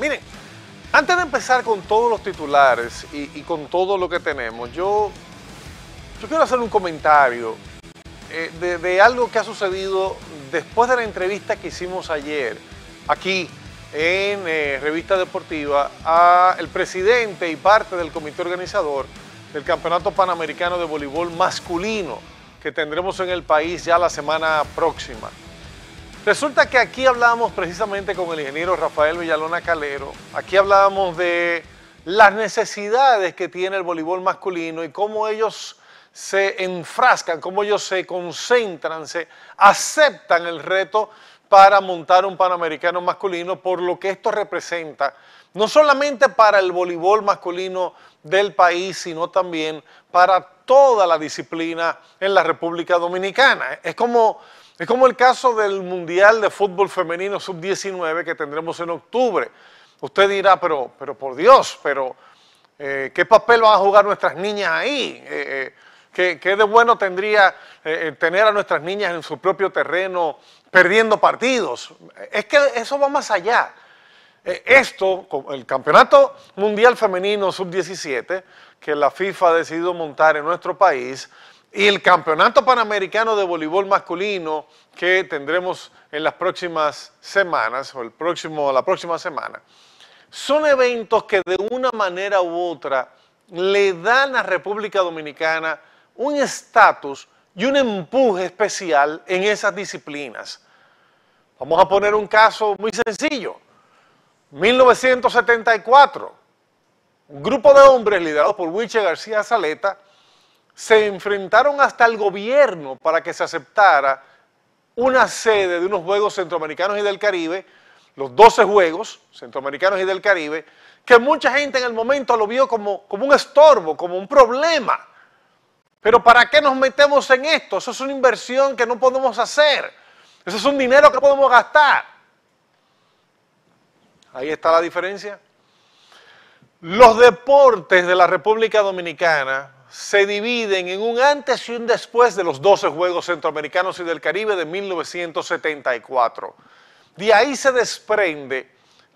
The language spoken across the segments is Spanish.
Miren, antes de empezar con todos los titulares y, con todo lo que tenemos, yo, yo quiero hacer un comentario eh, de, algo que ha sucedido después de la entrevista que hicimos ayer aquí en eh, Revista Deportiva al presidente y parte del comité organizador del Campeonato Panamericano de Voleibol Masculino que tendremos en el país ya la semana próxima. Resulta que aquí hablábamos precisamente con el ingeniero Rafael Villalona Calero, aquí hablábamos de las necesidades que tiene el voleibol masculino y cómo ellos se enfrascan, cómo ellos se concentran, se aceptan el reto para montar un Panamericano masculino, por lo que esto representa, no solamente para el voleibol masculino del país, sino también para toda la disciplina en la República Dominicana. Es como es como el caso del Mundial de Fútbol Femenino Sub-19 que tendremos en octubre. Usted dirá, pero, pero por Dios, pero eh, ¿qué papel van a jugar nuestras niñas ahí? Eh, eh, ¿Qué, de bueno tendría tener a nuestras niñas en su propio terreno perdiendo partidos? Es que eso va más allá. esto, el Campeonato Mundial Femenino Sub-17, que la FIFA ha decidido montar en nuestro país, y el Campeonato Panamericano de Voleibol Masculino que tendremos en las próximas semanas o el próximo, la próxima semana, son eventos que de una manera u otra le dan a República Dominicana un estatus y un empuje especial en esas disciplinas. Vamos a poner un caso muy sencillo. 1974, un grupo de hombres liderados por Wiche García Saleta se enfrentaron hasta el gobierno para que se aceptara una sede de unos Juegos Centroamericanos y del Caribe, los 12 Juegos Centroamericanos y del Caribe, que mucha gente en el momento lo vio como, como un estorbo, como un problema. Pero ¿para qué nos metemos en esto? Eso es una inversión que no podemos hacer. Eso es un dinero que no podemos gastar. Ahí está la diferencia. Los deportes de la República Dominicana se dividen en un antes y un después de los 12 Juegos Centroamericanos y del Caribe de 1974. De ahí se desprende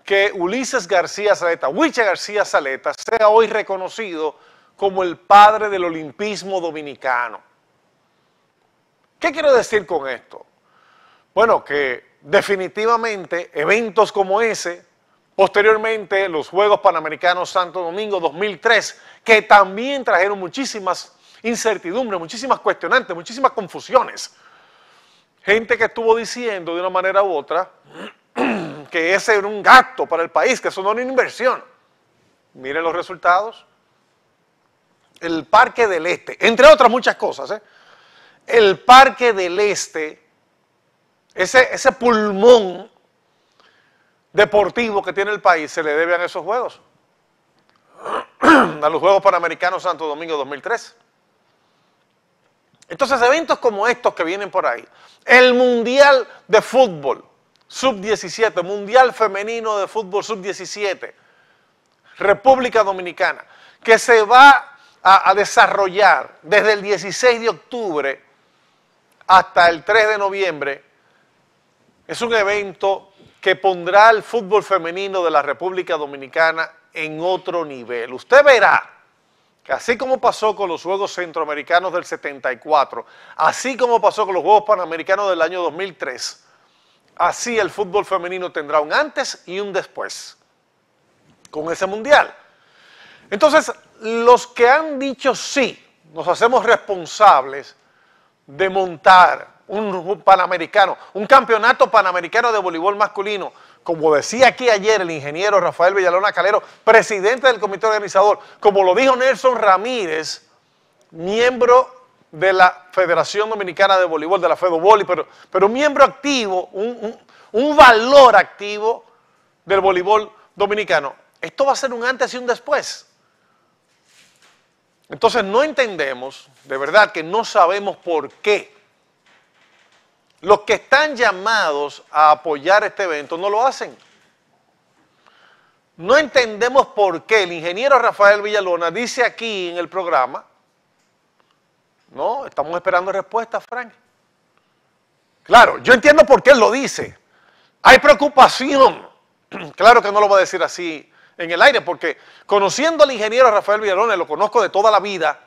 que Ulises García Saleta, Huicha García Saleta, sea hoy reconocido como el padre del olimpismo dominicano. ¿Qué quiero decir con esto? Bueno, que definitivamente eventos como ese, Posteriormente, los Juegos Panamericanos Santo Domingo 2003, que también trajeron muchísimas incertidumbres, muchísimas cuestionantes, muchísimas confusiones. Gente que estuvo diciendo de una manera u otra que ese era un gasto para el país, que eso no era una inversión. Miren los resultados. El Parque del Este, entre otras muchas cosas, ¿eh? el Parque del Este, ese pulmón deportivo que tiene el país se le debe a esos juegos, a los Juegos Panamericanos Santo Domingo 2003. Entonces, eventos como estos que vienen por ahí, el Mundial de Fútbol Sub-17, Mundial Femenino de Fútbol Sub-17, República Dominicana, que se va a, a, desarrollar desde el 16 de octubre hasta el 3 de noviembre, es un evento que pondrá el fútbol femenino de la República Dominicana en otro nivel. Usted verá que así como pasó con los Juegos Centroamericanos del 74, así como pasó con los Juegos Panamericanos del año 2003, así el fútbol femenino tendrá un antes y un después con ese mundial. Entonces, los que han dicho sí, nos hacemos responsables de montar un, panamericano, un campeonato panamericano de voleibol masculino. Como decía aquí ayer el ingeniero Rafael Villalona Calero, presidente del comité organizador, como lo dijo Nelson Ramírez, miembro de la Federación Dominicana de Voleibol, de la FEDOVOLI, pero, pero miembro activo, un, un valor activo del voleibol dominicano. Esto va a ser un antes y un después. Entonces no entendemos, de verdad que no sabemos por qué los que están llamados a apoyar este evento no lo hacen. No entendemos por qué el ingeniero Rafael Villalona dice aquí en el programa, no, estamos esperando respuestas, Frank. Claro, yo entiendo por qué él lo dice. Hay preocupación. Claro que no lo va a decir así en el aire, porque conociendo al ingeniero Rafael Villalona, lo conozco de toda la vida,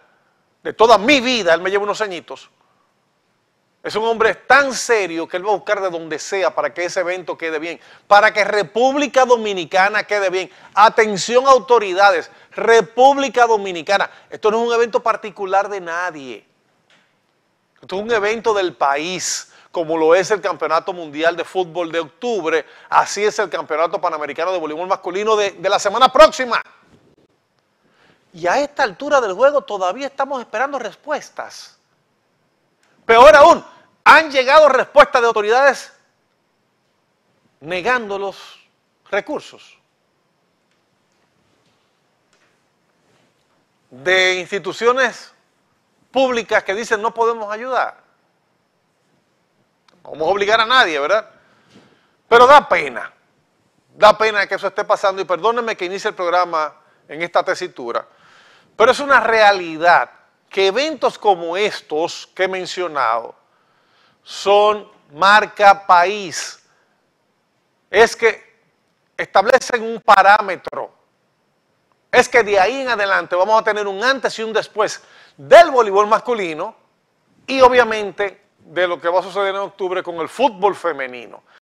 de toda mi vida, él me lleva unos añitos, es un hombre tan serio que él va a buscar de donde sea para que ese evento quede bien, para que República Dominicana quede bien. Atención autoridades, República Dominicana. Esto no es un evento particular de nadie. Esto es un evento del país, como lo es el Campeonato Mundial de Fútbol de octubre, así es el Campeonato Panamericano de Voleibol Masculino de, de la semana próxima. Y a esta altura del juego todavía estamos esperando respuestas. Peor aún, han llegado respuestas de autoridades negando los recursos. De instituciones públicas que dicen no podemos ayudar. No vamos a obligar a nadie, ¿verdad? Pero da pena. Da pena que eso esté pasando y perdónenme que inicie el programa en esta tesitura. Pero es una realidad que eventos como estos que he mencionado son marca país. Es que establecen un parámetro. Es que de ahí en adelante vamos a tener un antes y un después del voleibol masculino y obviamente de lo que va a suceder en octubre con el fútbol femenino.